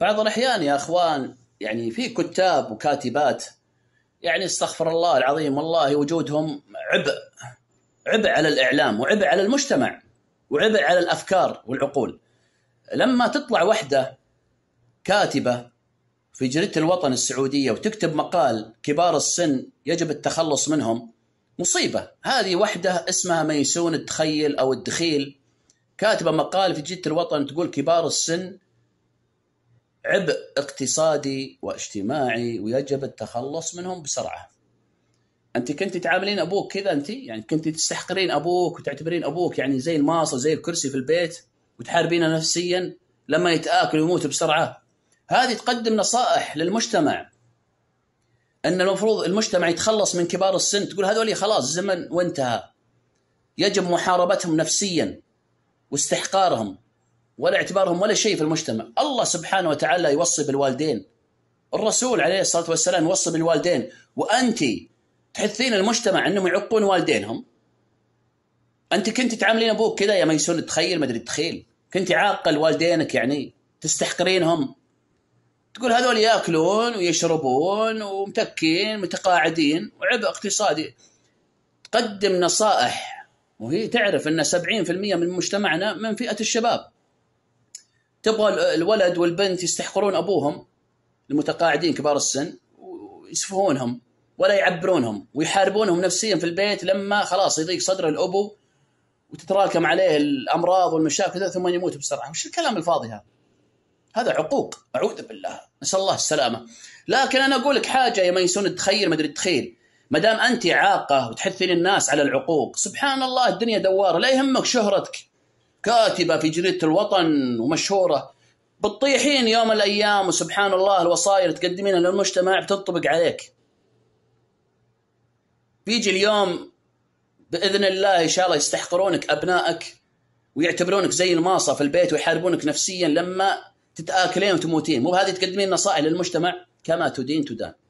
بعض الاحيان يا اخوان يعني في كتاب وكاتبات يعني استغفر الله العظيم والله وجودهم عبء عبء على الاعلام وعبء على المجتمع وعبء على الافكار والعقول لما تطلع وحده كاتبه في جريده الوطن السعوديه وتكتب مقال كبار السن يجب التخلص منهم مصيبه هذه وحده اسمها ميسون التخيل او الدخيل كاتبه مقال في جريده الوطن تقول كبار السن عبء اقتصادي واجتماعي ويجب التخلص منهم بسرعه. انت كنت تعاملين ابوك كذا انت يعني كنت تستحقرين ابوك وتعتبرين ابوك يعني زي الماصه زي الكرسي في البيت وتحاربينه نفسيا لما يتاكل ويموت بسرعه. هذه تقدم نصائح للمجتمع ان المفروض المجتمع يتخلص من كبار السن تقول هذول خلاص زمن وانتهى. يجب محاربتهم نفسيا واستحقارهم ولا اعتبارهم ولا شيء في المجتمع الله سبحانه وتعالى يوصي بالوالدين الرسول عليه الصلاة والسلام يوصي بالوالدين وأنت تحثين المجتمع أنهم يعقون والدينهم أنت كنت تعاملين أبوك كذا يا ميسون تخيل مدري تخيل كنت عاقة لوالدينك يعني تستحقرينهم تقول هذول ياكلون ويشربون ومتكين متقاعدين وعبء اقتصادي تقدم نصائح وهي تعرف ان 70% من مجتمعنا من فئه الشباب تبغى الولد والبنت يستحقرون ابوهم المتقاعدين كبار السن ويسفهونهم ولا يعبرونهم ويحاربونهم نفسيا في البيت لما خلاص يضيق صدر الابو وتتراكم عليه الامراض والمشاكل ثم يموت بسرعه، وش الكلام الفاضي هذا؟ هذا عقوق اعوذ بالله نسال الله السلامه لكن انا اقول لك حاجه يا ميسون التخيل ما ادري التخيل ما دام انت عاقه وتحثين الناس على العقوق سبحان الله الدنيا دواره لا يهمك شهرتك كاتبه في جريده الوطن ومشهوره بتطيحين يوم من الايام وسبحان الله الوصايا اللي تقدمينها للمجتمع بتنطبق عليك. بيجي اليوم باذن الله ان شاء الله يستحقرونك ابنائك ويعتبرونك زي الماصه في البيت ويحاربونك نفسيا لما تتاكلين وتموتين، مو هذه تقدمين نصائح للمجتمع كما تدين تدان.